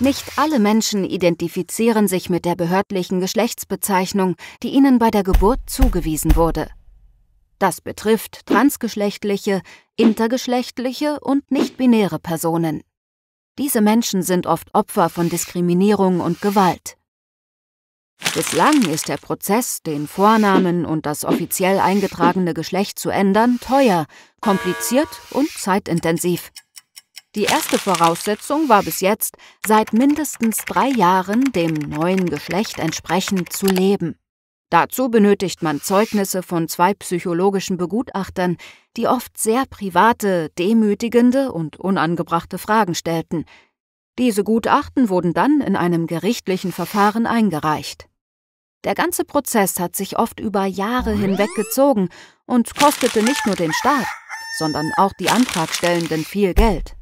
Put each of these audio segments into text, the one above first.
Nicht alle Menschen identifizieren sich mit der behördlichen Geschlechtsbezeichnung, die ihnen bei der Geburt zugewiesen wurde. Das betrifft transgeschlechtliche, intergeschlechtliche und nichtbinäre Personen. Diese Menschen sind oft Opfer von Diskriminierung und Gewalt. Bislang ist der Prozess, den Vornamen und das offiziell eingetragene Geschlecht zu ändern, teuer, kompliziert und zeitintensiv. Die erste Voraussetzung war bis jetzt, seit mindestens drei Jahren dem neuen Geschlecht entsprechend zu leben. Dazu benötigt man Zeugnisse von zwei psychologischen Begutachtern, die oft sehr private, demütigende und unangebrachte Fragen stellten. Diese Gutachten wurden dann in einem gerichtlichen Verfahren eingereicht. Der ganze Prozess hat sich oft über Jahre hinweg gezogen und kostete nicht nur den Staat, sondern auch die Antragstellenden viel Geld.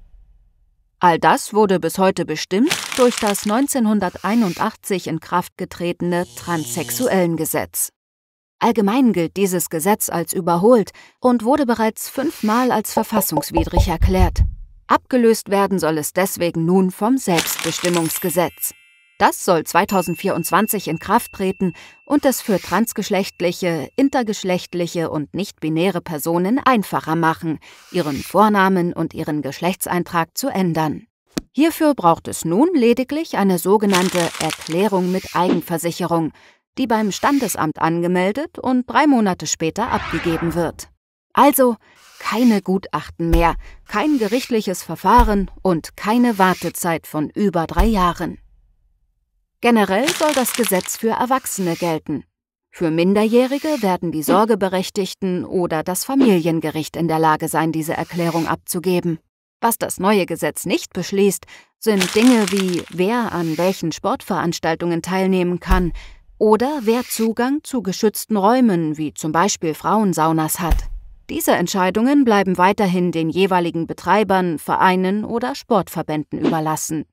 All das wurde bis heute bestimmt durch das 1981 in Kraft getretene Transsexuellengesetz. Allgemein gilt dieses Gesetz als überholt und wurde bereits fünfmal als verfassungswidrig erklärt. Abgelöst werden soll es deswegen nun vom Selbstbestimmungsgesetz. Das soll 2024 in Kraft treten und es für transgeschlechtliche, intergeschlechtliche und nichtbinäre Personen einfacher machen, ihren Vornamen und ihren Geschlechtseintrag zu ändern. Hierfür braucht es nun lediglich eine sogenannte Erklärung mit Eigenversicherung, die beim Standesamt angemeldet und drei Monate später abgegeben wird. Also keine Gutachten mehr, kein gerichtliches Verfahren und keine Wartezeit von über drei Jahren. Generell soll das Gesetz für Erwachsene gelten. Für Minderjährige werden die Sorgeberechtigten oder das Familiengericht in der Lage sein, diese Erklärung abzugeben. Was das neue Gesetz nicht beschließt, sind Dinge wie wer an welchen Sportveranstaltungen teilnehmen kann oder wer Zugang zu geschützten Räumen wie zum Beispiel Frauensaunas hat. Diese Entscheidungen bleiben weiterhin den jeweiligen Betreibern, Vereinen oder Sportverbänden überlassen.